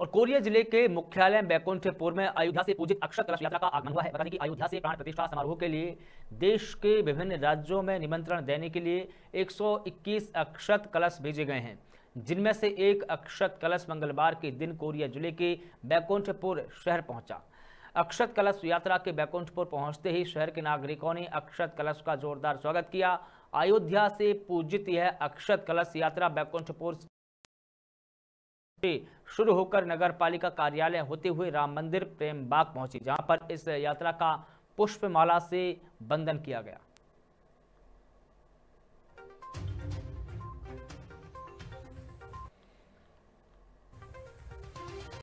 और कोरिया जिले के मुख्यालय बैकुंठपुर में अयोध्या से पूजित अक्षर कलश यात्रा का आगमन हुआ है बता दें कि अयोध्या से प्राण प्रतिष्ठा समारोह के लिए देश के विभिन्न राज्यों में निमंत्रण देने के लिए 121 अक्षत कलश भेजे गए हैं जिनमें से एक अक्षत कलश मंगलवार के दिन कोरिया जिले के बैकुंठपुर शहर पहुंचा अक्षत कलश यात्रा के बैकुंठपुर पहुंचते ही शहर के नागरिकों ने अक्षत कलश का जोरदार स्वागत किया अयोध्या से पूजित यह अक्षत कलश यात्रा बैकुंठपुर शुरू होकर नगर पालिका कार्यालय होते हुए राम मंदिर प्रेम बाग पहुंची जहां पर इस यात्रा का पुष्पमाला से बंधन किया गया